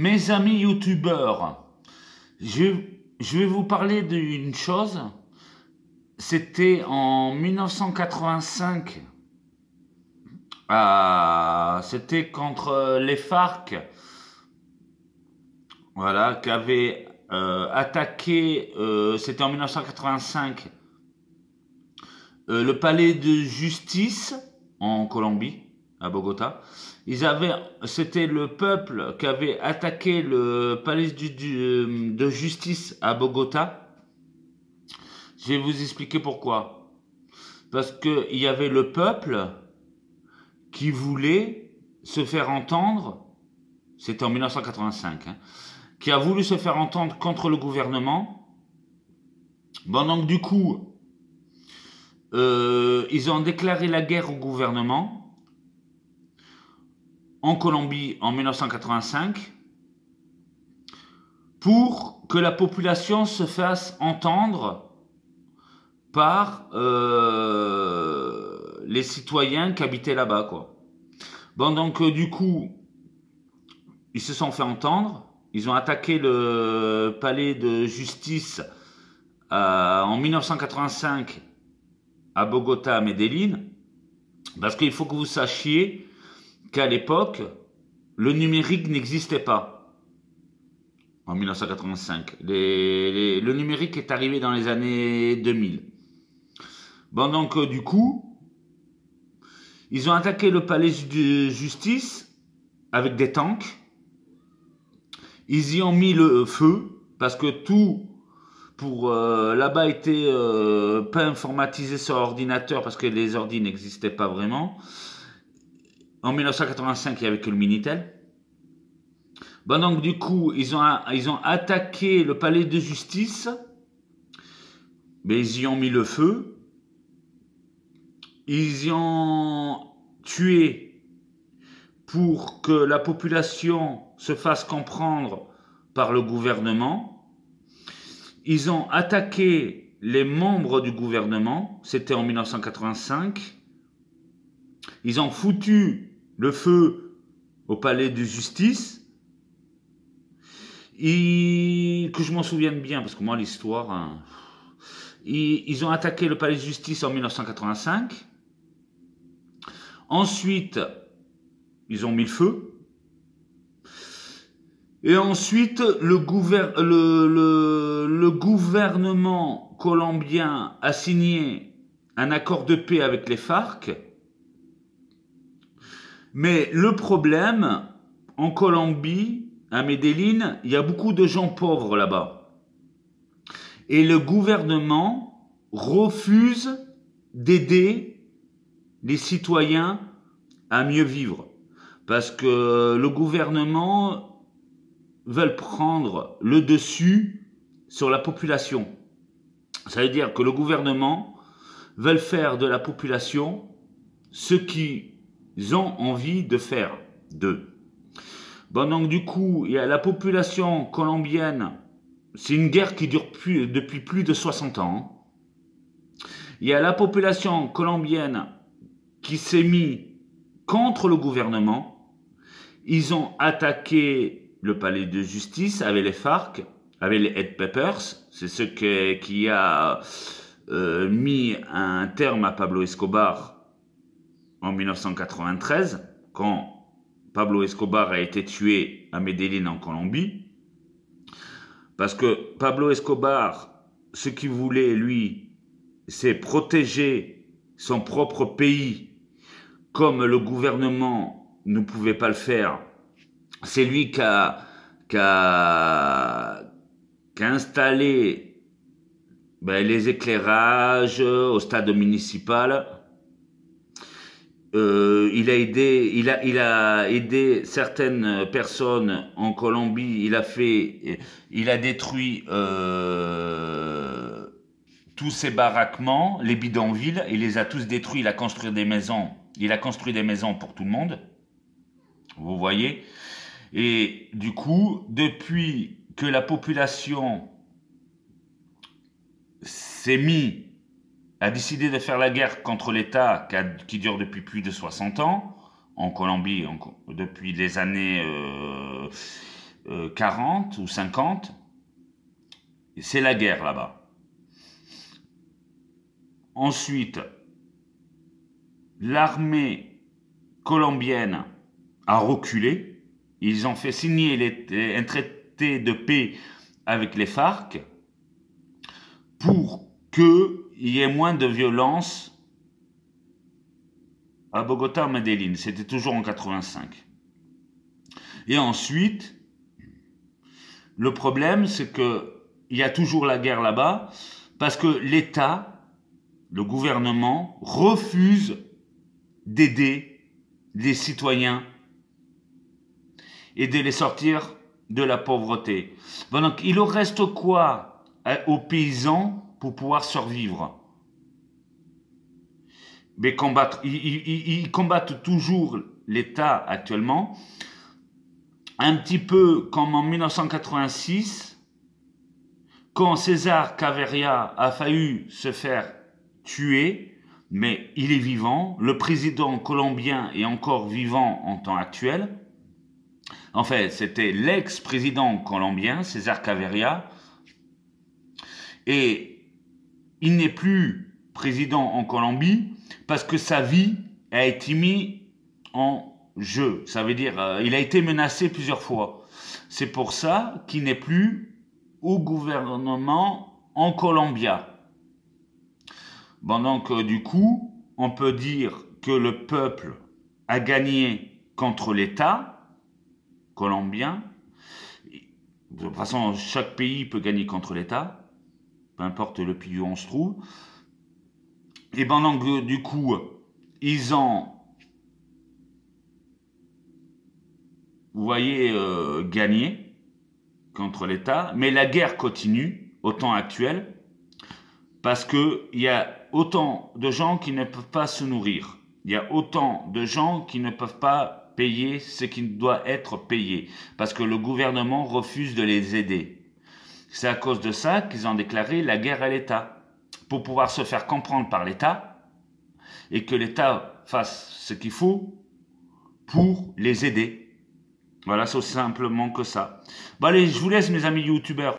Mes amis youtubeurs, je, vais vous parler d'une chose. C'était en 1985. Euh, c'était contre les FARC. Voilà, qui avaient euh, attaqué. Euh, c'était en 1985. le palais de justice en Colombie, à Bogota ils avaient, c'était le peuple qui avait attaqué le palais du, euh, de justice à Bogota. Je vais vous expliquer pourquoi. Parce qu'il y avait le peuple qui voulait se faire entendre, c'était en 1985, hein, qui a voulu se faire entendre contre le gouvernement, Bon donc du coup, euh, ils ont déclaré la guerre au gouvernement, en Colombie en 1985 pour que la population se fasse entendre par euh, les citoyens qui habitaient là-bas. Quoi. Bon, donc euh, du coup, ils se sont fait entendre, ils ont attaqué le palais de justice euh, en 1985 à Bogota, à Medellin, parce qu'il faut que vous sachiez qu'à l'époque, le numérique n'existait pas. En 1985. le numérique est arrivé dans les années 2000. Bon, donc, du coup, ils ont attaqué le palais de justice avec des tanks. Ils y ont mis le feu parce que tout pour euh, là-bas était euh, pas informatisé sur ordinateur parce que les ordi n'existaient pas vraiment. En 1985, il n'y avait que le Minitel. Bon, donc du coup, ils ont, ils ont attaqué le palais de justice, mais ben, ils y ont mis le feu. Ils y ont tué pour que la population se fasse comprendre par le gouvernement. Ils ont attaqué les membres du gouvernement, c'était en 1985. Ils ont foutu le feu au palais de justice. Et que je m'en souvienne bien, parce que moi, l'histoire. Hein, ils, ont attaqué le palais de justice en 1985. Ensuite, ils ont mis le feu. Et ensuite, le, gouvernement colombien a signé un accord de paix avec les FARC mais le problème, en Colombie, à Medellin, il y a beaucoup de gens pauvres là-bas. Et le gouvernement refuse d'aider les citoyens à mieux vivre. Parce que le gouvernement veut prendre le dessus sur la population. Ça veut dire que le gouvernement veut faire de la population ce qui ils ont envie de faire d'eux. Bon, donc du coup, il y a la population colombienne, c'est une guerre qui dure depuis plus de 60 ans. Il y a la population colombienne qui s'est mise contre le gouvernement. Ils ont attaqué le palais de justice avec les FARC, avec les Head Peppers. C'est ce qui a euh, mis un terme à Pablo Escobar en 1993, quand Pablo Escobar a été tué à Medellín en Colombie, parce que Pablo Escobar, ce qu'il voulait, lui, c'est protéger son propre pays, comme le gouvernement ne pouvait pas le faire. C'est lui qui a, installé ben, les éclairages au stade municipal euh, il, a aidé, il, a, aidé certaines personnes en Colombie. Il a fait, il a détruit euh, tous ces baraquements, les bidonvilles. Il les a tous détruits. Il a construit des maisons. Il a construit des maisons pour tout le monde. Vous voyez. Et du coup, depuis que la population s'est mise a décidé de faire la guerre contre l'État qui dure depuis plus de 60 ans, en Colombie depuis les années 40 euh, euh, ou 50. C'est la guerre là-bas. Ensuite, l'armée colombienne a reculé. Ils ont fait signer un traité de paix avec les FARC pour que il y ait moins de violence à Bogota, Medellin. C'était toujours en 85. Et ensuite, le problème, c'est que il y a toujours la guerre là-bas parce que l'État, le gouvernement, refuse d'aider les citoyens et de les sortir de la pauvreté. donc, il reste quoi euh, aux paysans pour pouvoir survivre. Mais combattre, ils, combattent toujours l'État actuellement, un petit peu comme en 1986, quand César Caveria a failli se faire tuer, mais il est vivant, le président colombien est encore vivant en temps actuel. En fait, c'était l'ex-président colombien, César Caveria, et il n'est plus président en Colombie parce que sa vie a été mise en jeu. Ça veut dire, qu'il euh, il a été menacé plusieurs fois. C'est pour ça qu'il n'est plus au gouvernement en Colombie. Bon, donc, euh, du coup, on peut dire que le peuple a gagné contre l'État colombien. De toute façon, chaque pays peut gagner contre l'État peu importe le pays où on se trouve. Et pendant que euh, du coup, ils ont, vous voyez, euh, gagné contre l'État, mais la guerre continue au temps actuel, parce qu'il y a autant de gens qui ne peuvent pas se nourrir. Il y a autant de gens qui ne peuvent pas payer ce qui doit être payé, parce que le gouvernement refuse de les aider. C'est à cause de ça qu'ils ont déclaré la guerre à l'État, pour pouvoir se faire comprendre par l'État, et que l'État fasse ce qu'il faut pour les aider. Voilà, c'est simplement que ça. Bon allez, je vous laisse mes amis youtubeurs.